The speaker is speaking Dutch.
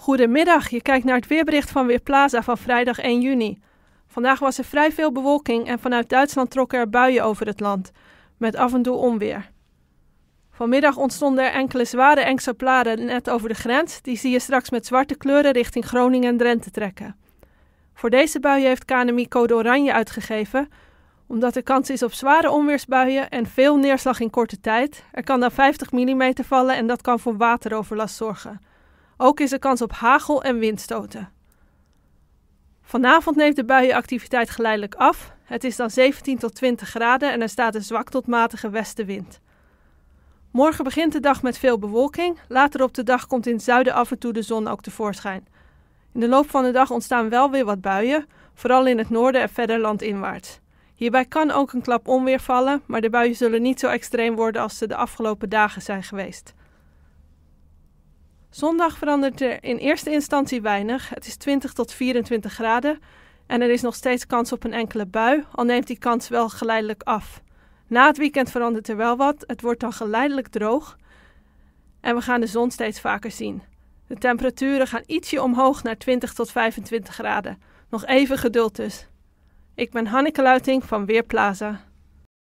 Goedemiddag, je kijkt naar het weerbericht van Weerplaza van vrijdag 1 juni. Vandaag was er vrij veel bewolking en vanuit Duitsland trokken er buien over het land, met af en toe onweer. Vanmiddag ontstonden er enkele zware exemplaren net over de grens, die zie je straks met zwarte kleuren richting Groningen en Drenthe trekken. Voor deze buien heeft KNMI code oranje uitgegeven, omdat er kans is op zware onweersbuien en veel neerslag in korte tijd. Er kan dan 50 mm vallen en dat kan voor wateroverlast zorgen. Ook is er kans op hagel en windstoten. Vanavond neemt de buienactiviteit geleidelijk af. Het is dan 17 tot 20 graden en er staat een zwak tot matige westenwind. Morgen begint de dag met veel bewolking. Later op de dag komt in het zuiden af en toe de zon ook tevoorschijn. In de loop van de dag ontstaan wel weer wat buien, vooral in het noorden en verder landinwaarts. Hierbij kan ook een klap onweer vallen, maar de buien zullen niet zo extreem worden als ze de afgelopen dagen zijn geweest. Zondag verandert er in eerste instantie weinig. Het is 20 tot 24 graden en er is nog steeds kans op een enkele bui, al neemt die kans wel geleidelijk af. Na het weekend verandert er wel wat, het wordt dan geleidelijk droog en we gaan de zon steeds vaker zien. De temperaturen gaan ietsje omhoog naar 20 tot 25 graden. Nog even geduld dus. Ik ben Hanneke Luiting van Weerplaza.